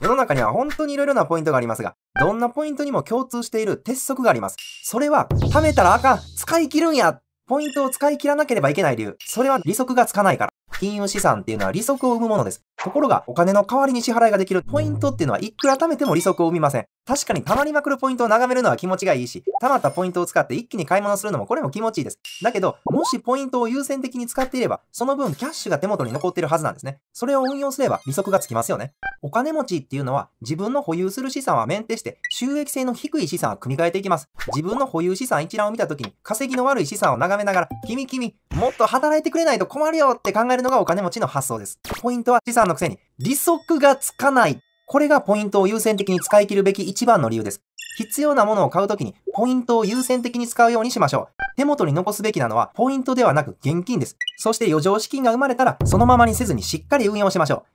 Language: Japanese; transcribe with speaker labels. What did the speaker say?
Speaker 1: 世の中には本当に色々なポイントがありますが、どんなポイントにも共通している鉄則があります。それは、貯めたらあかん使い切るんやポイントを使い切らなければいけない理由。それは利息がつかないから。金融資産っていうのは利息を生むものです。ところが、お金の代わりに支払いができるポイントっていうのは、いくら貯めても利息を生みません。確かに溜まりまくるポイントを眺めるのは気持ちがいいし、溜まったポイントを使って一気に買い物するのもこれも気持ちいいです。だけど、もしポイントを優先的に使っていれば、その分キャッシュが手元に残っているはずなんですね。それを運用すれば利息がつきますよね。お金持ちっていうのは、自分の保有する資産はメンテして、収益性の低い資産は組み替えていきます。自分の保有資産一覧を見た時に、稼ぎの悪い資産を眺めながら、君君、もっと働いてくれないと困るよって考えるのがお金持ちの発想です。ポイントは資産のくせに、利息がつかないこれがポイントを優先的に使い切るべき一番の理由です。必要なものを買うときにポイントを優先的に使うようにしましょう。手元に残すべきなのはポイントではなく現金です。そして余剰資金が生まれたらそのままにせずにしっかり運用しましょう。